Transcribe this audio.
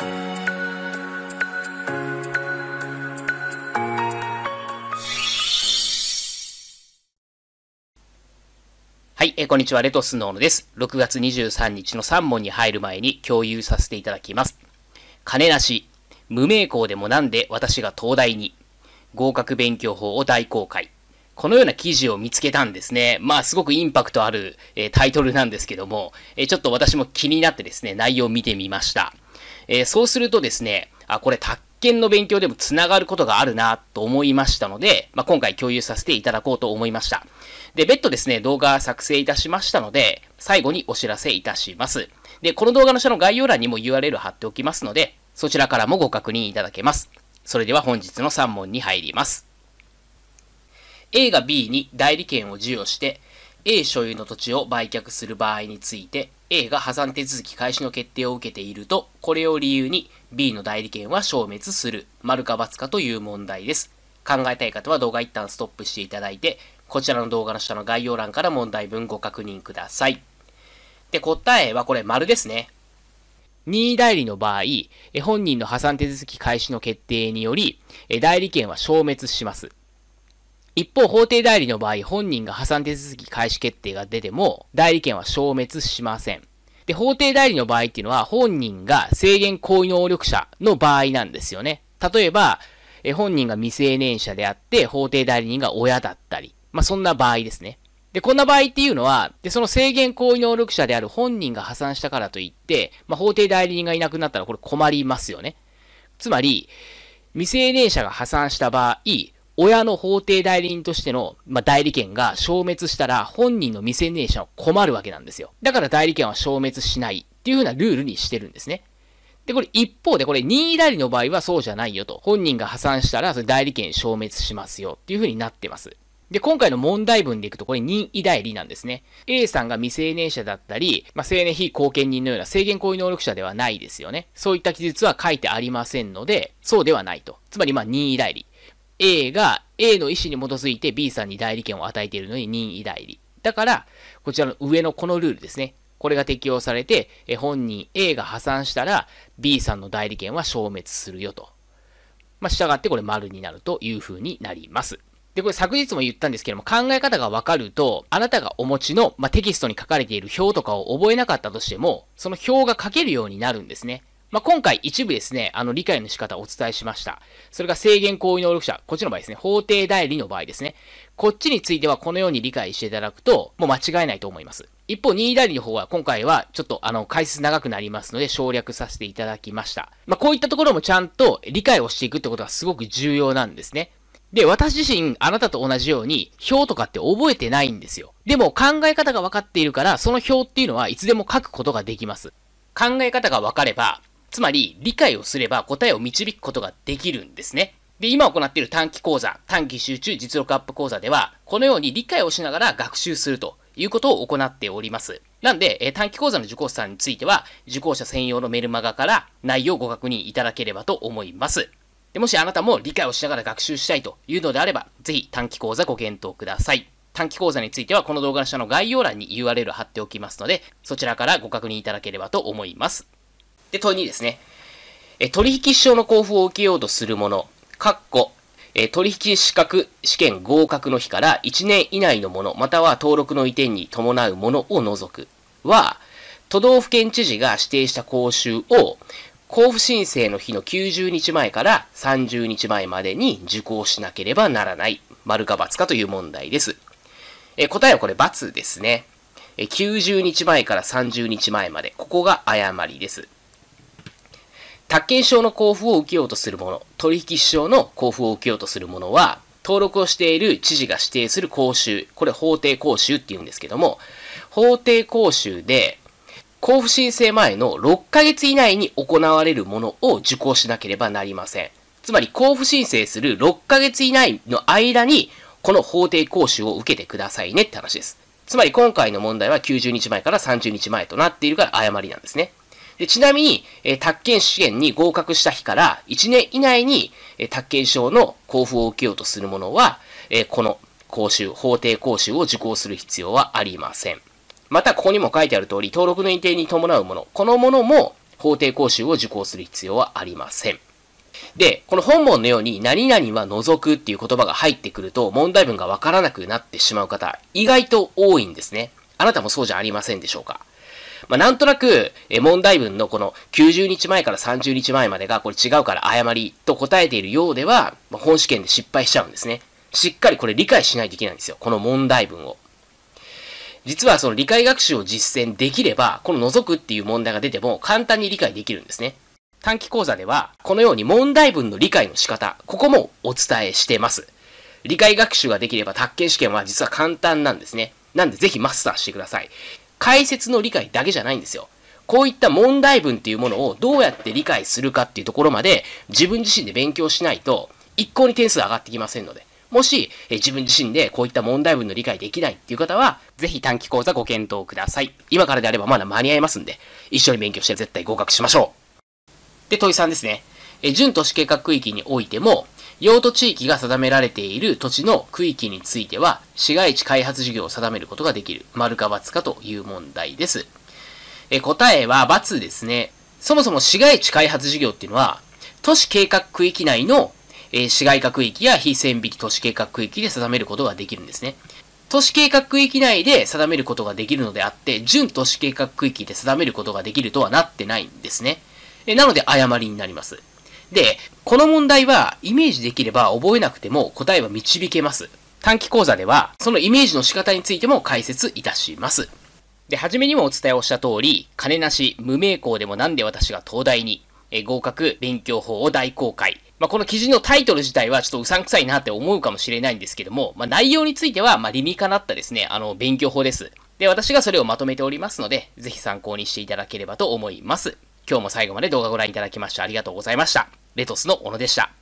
はい、えー、こんにちは、レトスノーノです。6月23日の3問に入る前に共有させていただきます。金なし、無名校でもなんで私が東大に、合格勉強法を大公開。このような記事を見つけたんですね。まあ、すごくインパクトある、えー、タイトルなんですけども、えー、ちょっと私も気になってですね、内容を見てみました。えー、そうするとですね、あ、これ卓見の勉強でもつながることがあるなと思いましたので、まあ、今回共有させていただこうと思いました。で、別途ですね、動画作成いたしましたので、最後にお知らせいたします。で、この動画の下の概要欄にも URL 貼っておきますので、そちらからもご確認いただけます。それでは本日の3問に入ります。A が B に代理権を授与して、A 所有の土地を売却する場合について A が破産手続き開始の決定を受けているとこれを理由に B の代理権は消滅する丸か×かという問題です考えたい方は動画一旦ストップしていただいてこちらの動画の下の概要欄から問題文ご確認くださいで答えはこれ丸ですね任意代理の場合、本人の破産手続き開始の決定により、代理権は消滅します。一方、法定代理の場合、本人が破産手続き開始決定が出ても、代理権は消滅しません。で、法定代理の場合っていうのは、本人が制限行為能力者の場合なんですよね。例えば、え本人が未成年者であって、法定代理人が親だったり、まあ、そんな場合ですね。で、こんな場合っていうのは、で、その制限行為能力者である本人が破産したからといって、まあ、法定代理人がいなくなったらこれ困りますよね。つまり、未成年者が破産した場合、親の法定代理人としての、まあ、代理権が消滅したら本人の未成年者は困るわけなんですよ。だから代理権は消滅しないっていうふうなルールにしてるんですね。で、これ一方で、これ任意代理の場合はそうじゃないよと。本人が破産したら、それ代理権消滅しますよっていうふうになってます。で、今回の問題文でいくと、これ任意代理なんですね。A さんが未成年者だったり、まあ、成年非後見人のような制限行為能力者ではないですよね。そういった記述は書いてありませんので、そうではないと。つまり、まあ、任意代理。A が A の意思に基づいて B さんに代理権を与えているのに任意代理。だから、こちらの上のこのルールですね。これが適用されて、え本人 A が破産したら B さんの代理権は消滅するよと。まあ、従ってこれ丸になるという風になります。で、これ昨日も言ったんですけども、考え方がわかると、あなたがお持ちの、まあ、テキストに書かれている表とかを覚えなかったとしても、その表が書けるようになるんですね。まあ、今回一部ですね、あの理解の仕方をお伝えしました。それが制限行為能力者、こっちの場合ですね、法定代理の場合ですね。こっちについてはこのように理解していただくと、もう間違いないと思います。一方、任意代理の方は今回はちょっとあの解説長くなりますので省略させていただきました。まあ、こういったところもちゃんと理解をしていくってことがすごく重要なんですね。で、私自身、あなたと同じように、表とかって覚えてないんですよ。でも、考え方が分かっているから、その表っていうのはいつでも書くことができます。考え方が分かれば、つまり、理解をすれば答えを導くことができるんですね。で、今行っている短期講座、短期集中実力アップ講座では、このように理解をしながら学習するということを行っております。なんで、え短期講座の受講者さんについては、受講者専用のメルマガから内容をご確認いただければと思います。でもしあなたも理解をしながら学習したいというのであれば、ぜひ短期講座ご検討ください。短期講座についてはこの動画の下の概要欄に URL 貼っておきますので、そちらからご確認いただければと思います。で、問2ですね。え取引証の交付を受けようとするもの、括弧、え取引資格試験合格の日から1年以内のもの、または登録の移転に伴うものを除くは、都道府県知事が指定した講習を、交付申請の日の90日前から30日前までに受講しなければならない。丸か×かという問題です。え答えはこれ×ですねえ。90日前から30日前まで。ここが誤りです。宅建証の交付を受けようとするもの、取引証の交付を受けようとするものは、登録をしている知事が指定する講習、これ法定講習って言うんですけども、法定講習で、交付申請前の6ヶ月以内に行われるものを受講しなければなりません。つまり交付申請する6ヶ月以内の間に、この法定講習を受けてくださいねって話です。つまり今回の問題は90日前から30日前となっているから誤りなんですね。でちなみに、えー、宅建試験に合格した日から1年以内に、えー、宅建証の交付を受けようとするものは、えー、この講習、法定講習を受講する必要はありません。また、ここにも書いてある通り、登録の認定に伴うもの、このものも法定講習を受講する必要はありません。で、この本文のように、何々は除くっていう言葉が入ってくると、問題文がわからなくなってしまう方、意外と多いんですね。あなたもそうじゃありませんでしょうか。まあ、なんとなく、え問題文のこの90日前から30日前までがこれ違うから誤りと答えているようでは、まあ、本試験で失敗しちゃうんですね。しっかりこれ理解しないといけないんですよ。この問題文を。実はその理解学習を実践できれば、この覗くっていう問題が出ても簡単に理解できるんですね。短期講座では、このように問題文の理解の仕方、ここもお伝えしてます。理解学習ができれば、宅建試験は実は簡単なんですね。なんで、ぜひマスターしてください。解説の理解だけじゃないんですよ。こういった問題文っていうものをどうやって理解するかっていうところまで自分自身で勉強しないと一向に点数上がってきませんので。もし、え自分自身でこういった問題文の理解できないっていう方は、ぜひ短期講座ご検討ください。今からであればまだ間に合いますんで、一緒に勉強して絶対合格しましょう。で、問い3ですね。え準都市計画区域においても、用途地域が定められている土地の区域については、市街地開発事業を定めることができる。丸か×かという問題です。え、答えは×ですね。そもそも市街地開発事業っていうのは、都市計画区域内の、え市街化区域や非線引き都市計画区域で定めることができるんですね。都市計画区域内で定めることができるのであって、準都市計画区域で定めることができるとはなってないんですね。えなので誤りになります。で、この問題はイメージできれば覚えなくても答えは導けます。短期講座では、そのイメージの仕方についても解説いたします。で、初めにもお伝えをした通り、金なし、無名校でもなんで私が東大に、え合格勉強法を大公開。まあ、この記事のタイトル自体はちょっとうさんくさいなって思うかもしれないんですけども、まあ、内容については、ま理にかなったですね、あの、勉強法です。で、私がそれをまとめておりますので、ぜひ参考にしていただければと思います。今日も最後まで動画をご覧いただきましてありがとうございました。レトスの小野でした。